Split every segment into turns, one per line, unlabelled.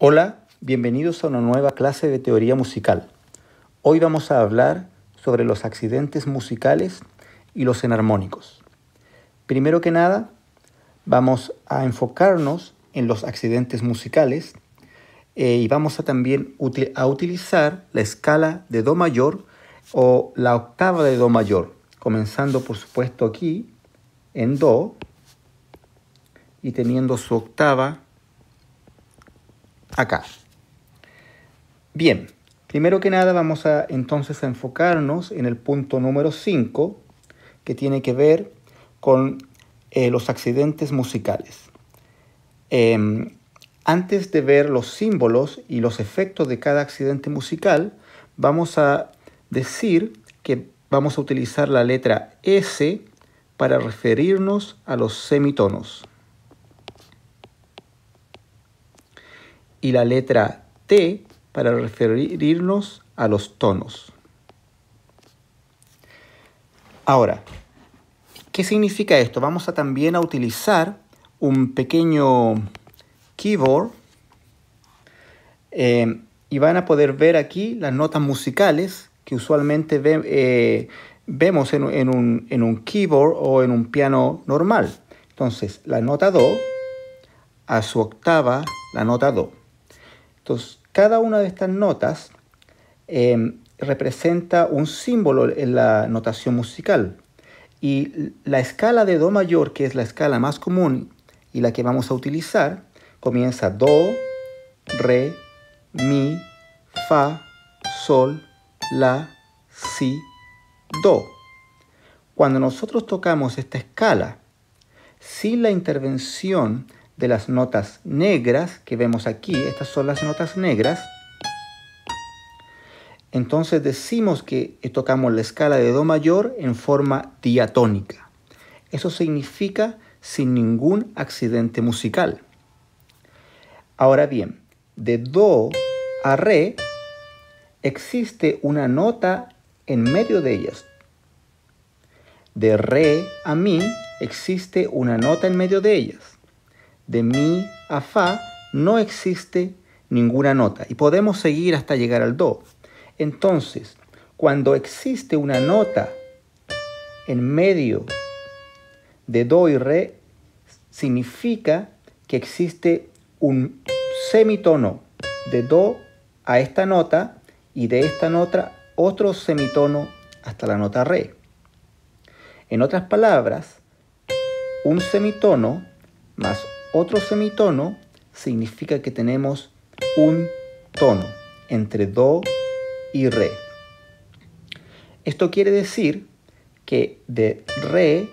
Hola, bienvenidos a una nueva clase de teoría musical. Hoy vamos a hablar sobre los accidentes musicales y los enarmónicos. Primero que nada, vamos a enfocarnos en los accidentes musicales eh, y vamos a también a utilizar la escala de Do mayor o la octava de Do mayor, comenzando por supuesto aquí en Do y teniendo su octava acá. Bien, primero que nada vamos a entonces a enfocarnos en el punto número 5 que tiene que ver con eh, los accidentes musicales. Em, antes de ver los símbolos y los efectos de cada accidente musical, vamos a decir que vamos a utilizar la letra S para referirnos a los semitonos. y la letra T para referirnos a los tonos. Ahora, ¿qué significa esto? Vamos a también a utilizar un pequeño keyboard eh, y van a poder ver aquí las notas musicales que usualmente eh, vemos en, un, en un keyboard o en un piano normal. Entonces, la nota Do a su octava, la nota Do cada una de estas notas em, representa un símbolo en la notación musical. Y la escala de Do mayor, que es la escala más común y la que vamos a utilizar, comienza Do, Re, Mi, Fa, Sol, La, Si, Do. Cuando nosotros tocamos esta escala, sin la intervención de las notas negras que vemos aquí. Estas son las notas negras. Entonces decimos que tocamos la escala de Do mayor en forma diatónica. Eso significa sin ningún accidente musical. Ahora bien, de Do a Re existe una nota en medio de ellas. De Re a Mi existe una nota en medio de ellas de mi a fa no existe ninguna nota y podemos seguir hasta llegar al do. Entonces, cuando existe una nota en medio de do y re, significa que existe un semitono de do a esta nota y de esta nota otro semitono hasta la nota re. En otras palabras, un semitono más otro semitono significa que tenemos un tono entre do y re. Esto quiere decir que de re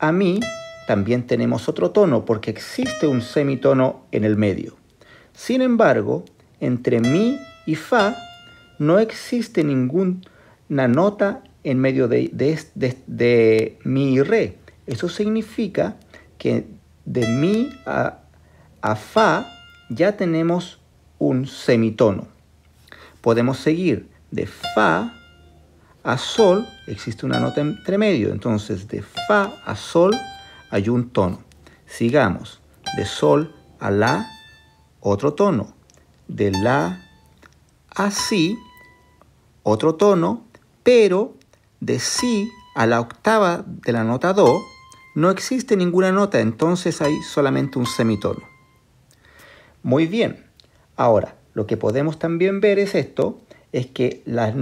a mi también tenemos otro tono porque existe un semitono en el medio. Sin embargo, entre mi y fa no existe ninguna nota en medio de, de, mi y re. Eso significa que de mi a, fa ya tenemos un semitono. Podemos seguir de fa a sol, existe una nota entre medio, entonces de fa a sol hay un tono. Sigamos, de sol a la, otro tono. De la a si, otro tono, pero de si a la octava de la nota do, no existe ninguna nota, entonces hay solamente un semitono. Muy bien. Ahora, lo que podemos también ver es esto, es que las,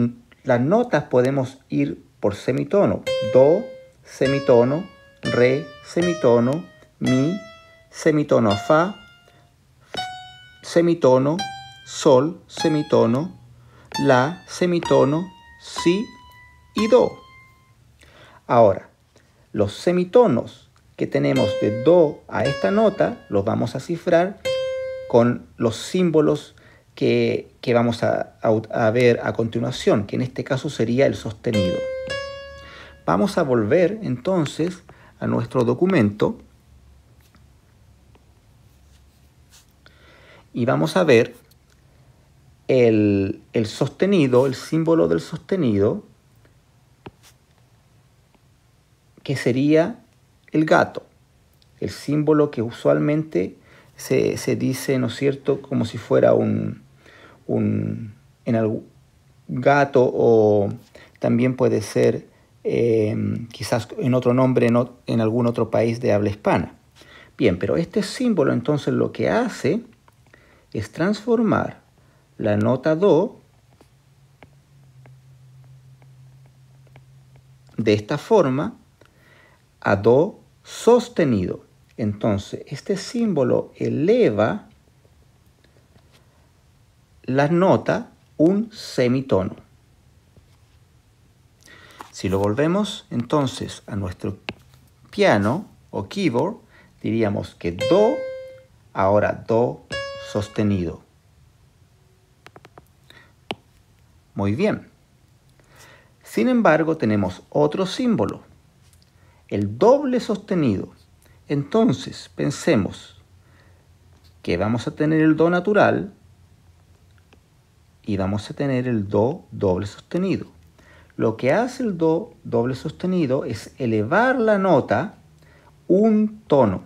notas podemos ir por semitono. Do, semitono, re, semitono, mi, semitono fa, semitono, sol, semitono, la, semitono, si y do. Ahora, los semitonos que tenemos de Do a esta nota los vamos a cifrar con los símbolos que, vamos a, ver a continuación, que en este caso sería el sostenido. Vamos a volver entonces a nuestro documento y vamos a ver el, sostenido, el símbolo del sostenido, que sería el gato, el símbolo que usualmente se, dice, ¿no es cierto?, como si fuera un, en gato o también puede ser em, quizás en otro nombre en algún otro país de habla hispana. Bien, pero este símbolo entonces lo que hace es transformar la nota do de esta forma a do sostenido. Entonces, este símbolo eleva la nota un semitono. Si lo volvemos entonces a nuestro piano o keyboard, diríamos que do, ahora do sostenido. Muy bien. Sin embargo, tenemos otro símbolo el doble sostenido. Entonces, pensemos que vamos a tener el do natural y vamos a tener el do doble sostenido. Lo que hace el do doble sostenido es elevar la nota un tono.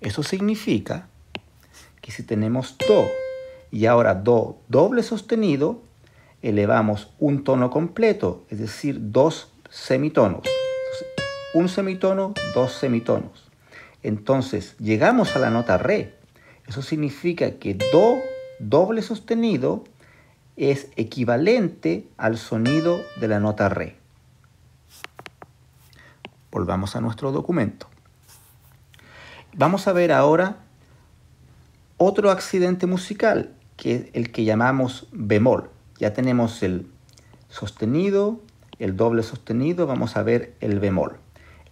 Eso significa que si tenemos do y ahora do doble sostenido, elevamos un tono completo, es decir, dos semitonos. un semitono, dos semitonos. Entonces, llegamos a la nota re. Eso significa que do doble sostenido es equivalente al sonido de la nota re. Volvamos a nuestro documento. Vamos a ver ahora otro accidente musical, que es el que llamamos bemol. Ya tenemos el sostenido, el doble sostenido, vamos a ver el bemol.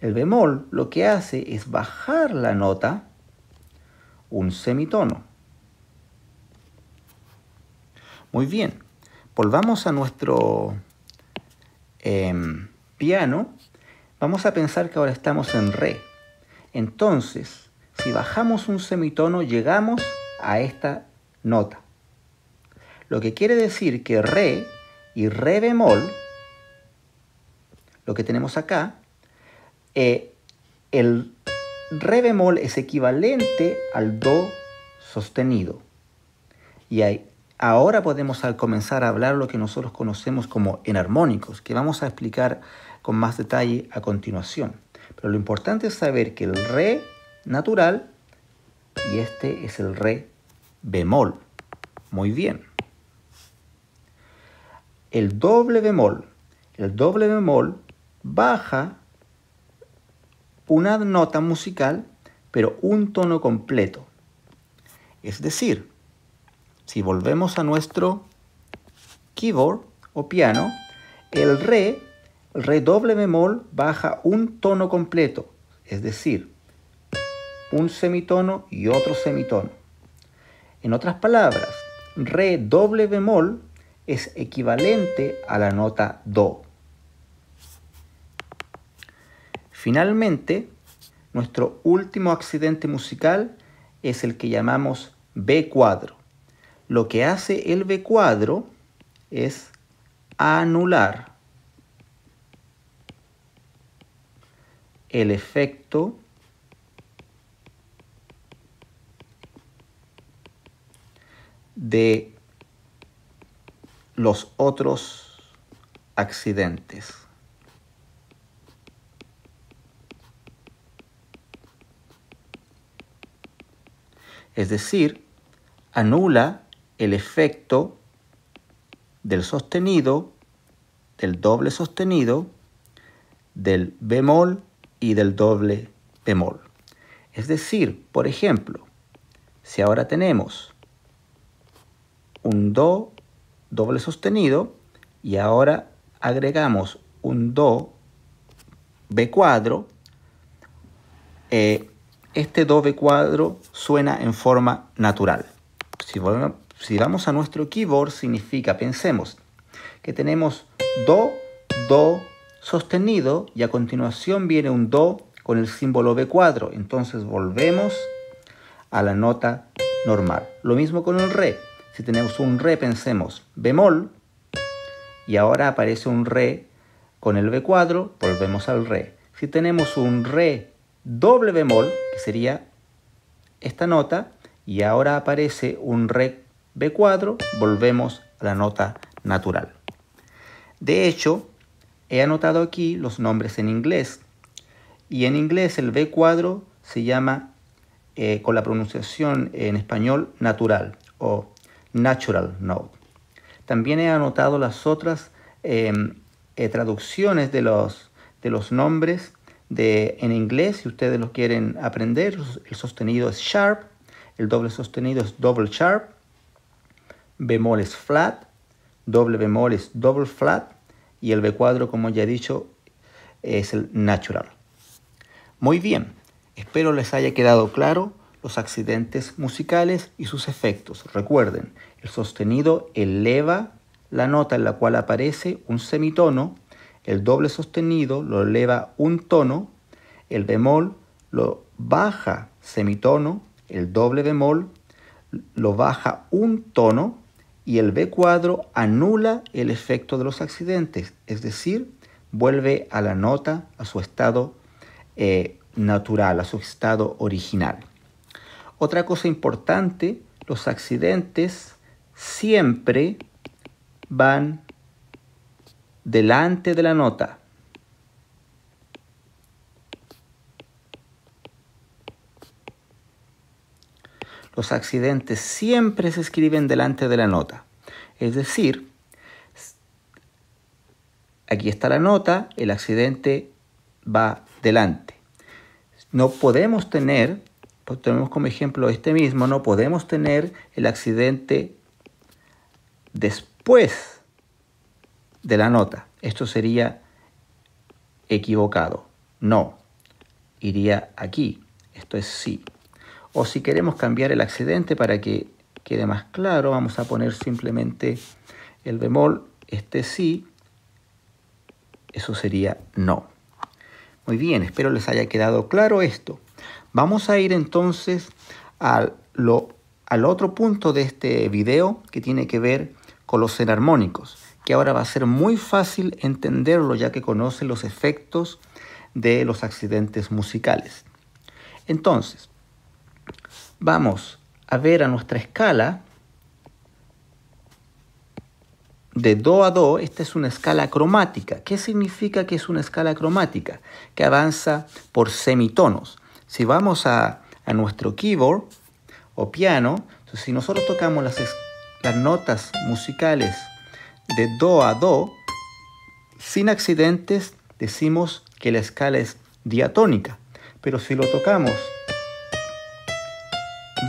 El bemol lo que hace es bajar la nota un semitono. Muy bien, volvamos a nuestro em, piano. Vamos a pensar que ahora estamos en re. Entonces, si bajamos un semitono, llegamos a esta nota. Lo que quiere decir que re y re bemol lo que tenemos acá, eh, el re bemol es equivalente al do sostenido. Y ahí, ahora podemos comenzar a hablar lo que nosotros conocemos como enarmónicos, que vamos a explicar con más detalle a continuación. Pero lo importante es saber que el re natural y este es el re bemol. Muy bien. El doble bemol. El doble bemol baja una nota musical, pero un tono completo. Es decir, si volvemos a nuestro keyboard o piano, el re, re doble bemol, baja un tono completo, es decir, un semitono y otro semitono. En otras palabras, re doble bemol es equivalente a la nota do. Finalmente, nuestro último accidente musical es el que llamamos B cuadro. Lo que hace el B cuadro es anular el efecto de los otros accidentes. Es decir, anula el efecto del sostenido, del doble sostenido, del bemol y del doble bemol. Es decir, por ejemplo, si ahora tenemos un do doble sostenido y ahora agregamos un do b cuadro, eh, este do b cuadro suena en forma natural. Si, si vamos a nuestro keyboard, significa, pensemos, que tenemos do, do sostenido y a continuación viene un do con el símbolo b cuadro Entonces volvemos a la nota normal. Lo mismo con el re. Si tenemos un re, pensemos bemol y ahora aparece un re con el b cuadro volvemos al re. Si tenemos un re doble bemol, que sería esta nota, y ahora aparece un re b cuadro, volvemos a la nota natural. De hecho, he anotado aquí los nombres en inglés, y en inglés el b cuadro se llama, eh, con la pronunciación en español, natural o natural note. También he anotado las otras em, eh, traducciones de los, de los nombres en inglés, si ustedes lo quieren aprender. El sostenido es sharp, el doble sostenido es double sharp, bemol es flat, doble bemol es double flat y el B cuadro, como ya he dicho, es el natural. Muy bien, espero les haya quedado claro los accidentes musicales y sus efectos. Recuerden, el sostenido eleva la nota en la cual aparece un semitono el doble sostenido lo eleva un tono, el bemol lo baja semitono, el doble bemol lo baja un tono y el B cuadro anula el efecto de los accidentes, es decir, vuelve a la nota, a su estado eh, natural, a su estado original. Otra cosa importante, los accidentes siempre van delante de la nota. Los accidentes siempre se escriben delante de la nota. Es decir, aquí está la nota, el accidente va delante. No podemos tener, pues tenemos como ejemplo este mismo, no podemos tener el accidente después de la nota. Esto sería equivocado. No. Iría aquí. Esto es sí. O si queremos cambiar el accidente para que quede más claro, vamos a poner simplemente el bemol, este sí, eso sería no. Muy bien, espero les haya quedado claro esto. Vamos a ir entonces al, lo, al otro punto de este video que tiene que ver con los enarmónicos ahora va a ser muy fácil entenderlo ya que conoce los efectos de los accidentes musicales. Entonces, vamos a ver a nuestra escala de do a do, esta es una escala cromática. ¿Qué significa que es una escala cromática? Que avanza por semitonos. Si vamos a, nuestro keyboard o piano, si nosotros tocamos las, las notas musicales de do a do, sin accidentes decimos que la escala es diatónica, pero si lo tocamos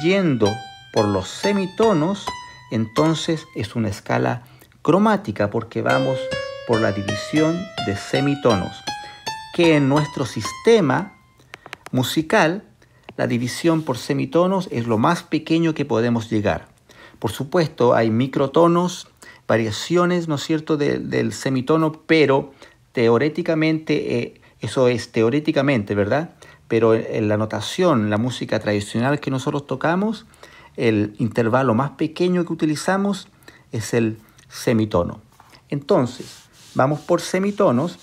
yendo por los semitonos, entonces es una escala cromática porque vamos por la división de semitonos, que en nuestro sistema musical la división por semitonos es lo más pequeño que podemos llegar. Por supuesto, hay microtonos, variaciones, ¿no es cierto?, del semitono, pero teoréticamente, eh, eso es teoréticamente, ¿verdad? Pero en la notación, la música tradicional que nosotros tocamos, el intervalo más pequeño que utilizamos es el semitono. Entonces, vamos por semitonos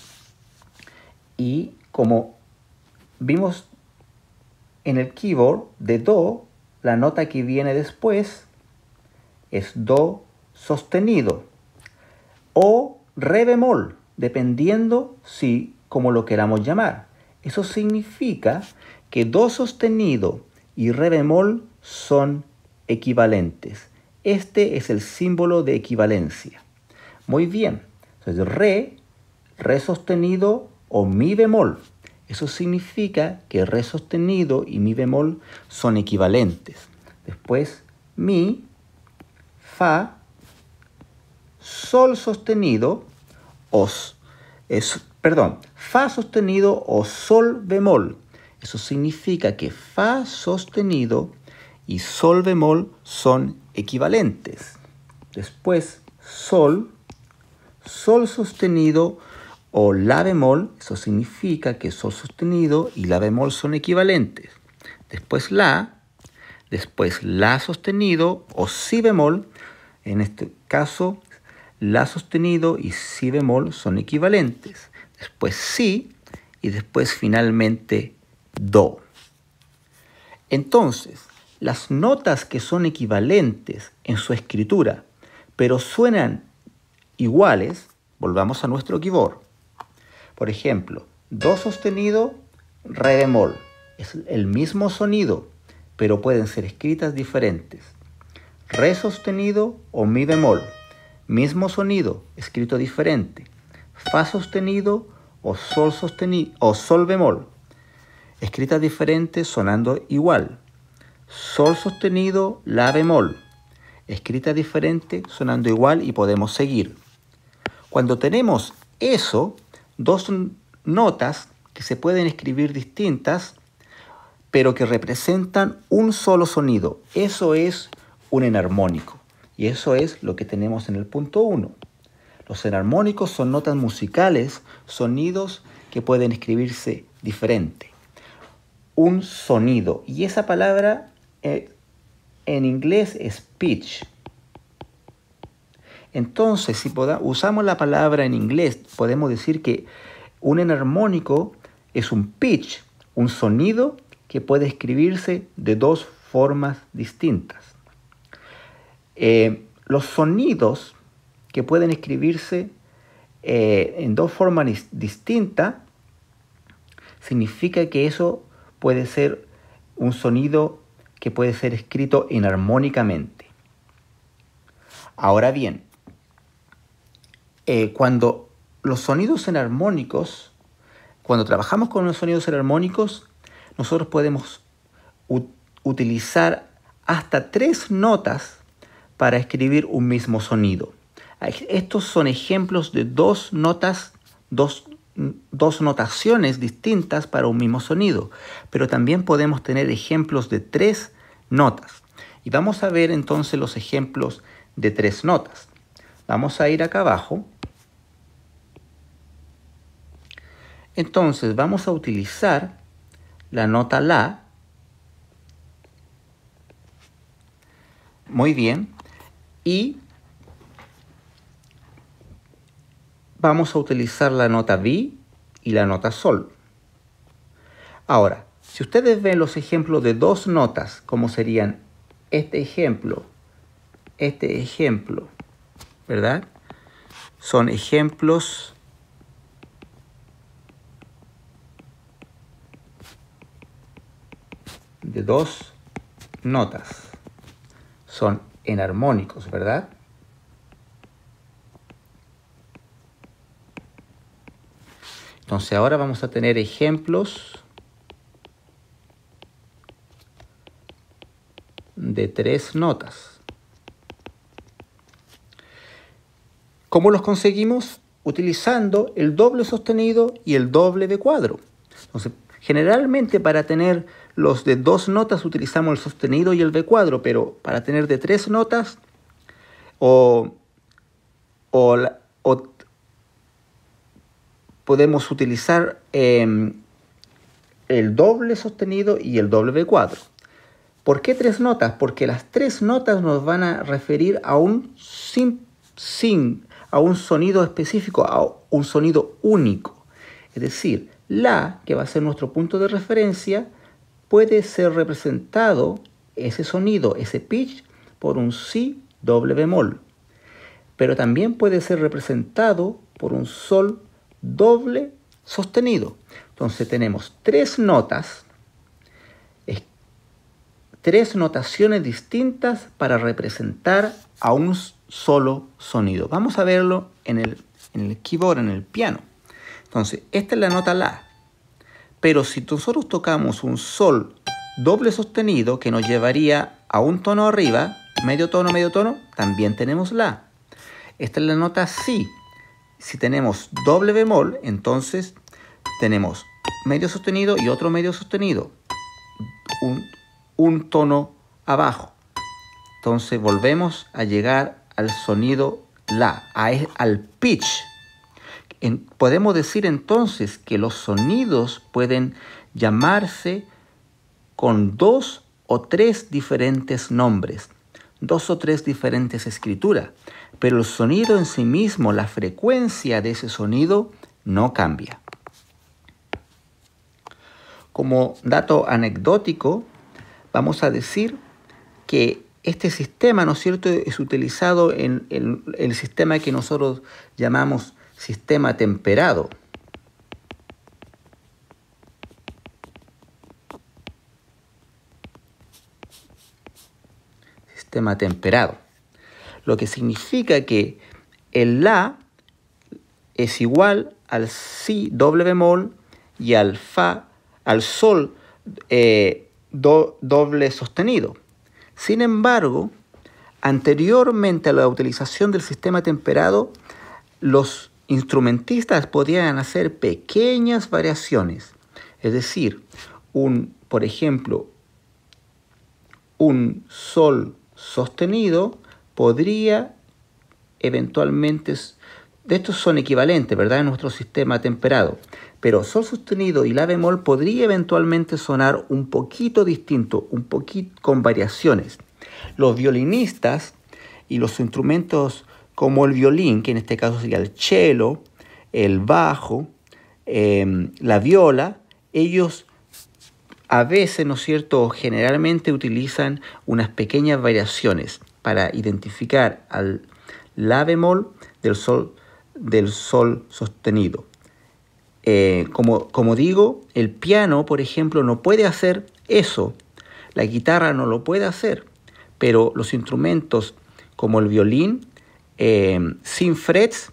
y como vimos en el keyboard de Do, la nota que viene después es Do, sostenido o re bemol, dependiendo si como lo queramos llamar. Eso significa que do sostenido y re bemol son equivalentes. Este es el símbolo de equivalencia. Muy bien, entonces re, re sostenido o mi bemol. Eso significa que re sostenido y mi bemol son equivalentes. Después mi, fa, sol sostenido o es, perdón, fa sostenido o sol bemol. Eso significa que fa sostenido y sol bemol son equivalentes. Después sol, sol sostenido o la bemol, eso significa que sol sostenido y la bemol son equivalentes. Después la, después la sostenido o si bemol, en este caso la sostenido y si bemol son equivalentes. Después si y después finalmente do. Entonces, las notas que son equivalentes en su escritura, pero suenan iguales, volvamos a nuestro quibor. Por ejemplo, do sostenido, re bemol. Es el mismo sonido, pero pueden ser escritas diferentes. Re sostenido o mi bemol mismo sonido escrito diferente, fa sostenido o sol sostenido o sol bemol, escrita diferente sonando igual. Sol sostenido, la bemol, escrita diferente sonando igual y podemos seguir. Cuando tenemos eso, dos notas que se pueden escribir distintas, pero que representan un solo sonido. Eso es un enarmónico. Y eso es lo que tenemos en el punto 1. Los enarmónicos son notas musicales, sonidos que pueden escribirse diferente. Un sonido. Y esa palabra eh, en inglés es pitch. Entonces, si usamos la palabra en inglés, podemos decir que un enarmónico es un pitch, un sonido que puede escribirse de dos formas distintas. Eh, los sonidos que pueden escribirse eh, en dos formas distintas significa que eso puede ser un sonido que puede ser escrito enarmónicamente. Ahora bien, eh, cuando los sonidos enarmónicos, cuando trabajamos con los sonidos enarmónicos, nosotros podemos utilizar hasta tres notas para escribir un mismo sonido. Estos son ejemplos de dos notas, dos, notaciones distintas para un mismo sonido, pero también podemos tener ejemplos de tres notas. Y vamos a ver entonces los ejemplos de tres notas. Vamos a ir acá abajo. Entonces vamos a utilizar la nota La. Muy bien y vamos a utilizar la nota Vi y la nota Sol. Ahora, si ustedes ven los ejemplos de dos notas, como serían este ejemplo, este ejemplo, ¿verdad? Son ejemplos de dos notas. Son en armónicos, ¿verdad? Entonces ahora vamos a tener ejemplos de tres notas. ¿Cómo los conseguimos? Utilizando el doble sostenido y el doble de cuadro. Entonces, generalmente para tener los de dos notas utilizamos el sostenido y el B cuadro, pero para tener de tres notas o, o, podemos utilizar em, el doble sostenido y el doble B cuadro. ¿Por qué tres notas? Porque las tres notas nos van a referir a un a un sonido específico, a un sonido único. Es decir, la, que va a ser nuestro punto de referencia, puede ser representado ese sonido, ese pitch, por un si doble bemol, pero también puede ser representado por un sol doble sostenido. Entonces tenemos tres notas, tres notaciones distintas para representar a un solo sonido. Vamos a verlo en el, en el keyboard, en el piano. Entonces, esta es la nota La. Pero si nosotros tocamos un sol doble sostenido que nos llevaría a un tono arriba, medio tono, medio tono, también tenemos la. Esta es la nota si. Si tenemos doble bemol, entonces tenemos medio sostenido y otro medio sostenido. Un, tono abajo. Entonces volvemos a llegar al sonido la, al pitch podemos decir entonces que los sonidos pueden llamarse con dos o tres diferentes nombres, dos o tres diferentes escrituras, pero el sonido en sí mismo, la frecuencia de ese sonido, no cambia. Como dato anecdótico, vamos a decir que este sistema, ¿no es cierto?, es utilizado en el sistema que nosotros llamamos sistema temperado. Sistema temperado. Lo que significa que el La es igual al Si doble bemol y al Fa, al Sol eh, doble sostenido. Sin embargo, anteriormente a la utilización del sistema temperado, los instrumentistas podrían hacer pequeñas variaciones. Es decir, un, por ejemplo, un sol sostenido podría eventualmente, de estos son equivalentes, ¿verdad? En nuestro sistema temperado, pero sol sostenido y la bemol podría eventualmente sonar un poquito distinto, un poquito con variaciones. Los violinistas y los instrumentos como el violín, que en este caso sería el cello, el bajo, em, la viola, ellos a veces, ¿no es cierto?, generalmente utilizan unas pequeñas variaciones para identificar al la bemol del sol, del sol sostenido. Eh, como digo, el piano, por ejemplo, no puede hacer eso, la guitarra no lo puede hacer, pero los instrumentos como el violín eh, sin frets,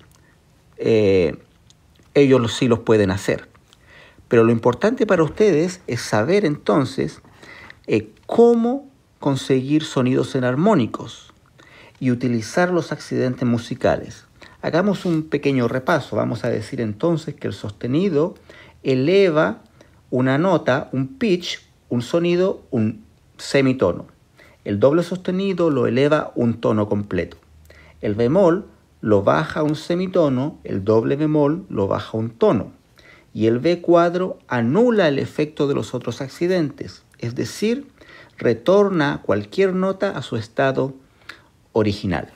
eh, ellos sí los pueden hacer. Pero lo importante para ustedes es saber entonces eh, cómo conseguir sonidos enarmónicos y utilizar los accidentes musicales. Hagamos un pequeño repaso. Vamos a decir entonces que el sostenido eleva una nota, un pitch, un sonido, un semitono. El doble sostenido lo eleva un tono completo. El bemol lo baja un semitono, el doble bemol lo baja un tono. Y el B cuadro anula el efecto de los otros accidentes, es decir, retorna cualquier nota a su estado original.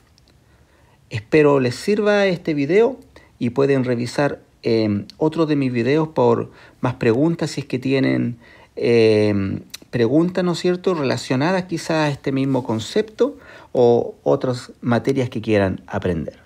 Espero les sirva este video y pueden revisar em, otro de mis videos por más preguntas si es que tienen em, preguntas, ¿no cierto?, relacionadas quizás a este mismo concepto o otras materias que quieran aprender.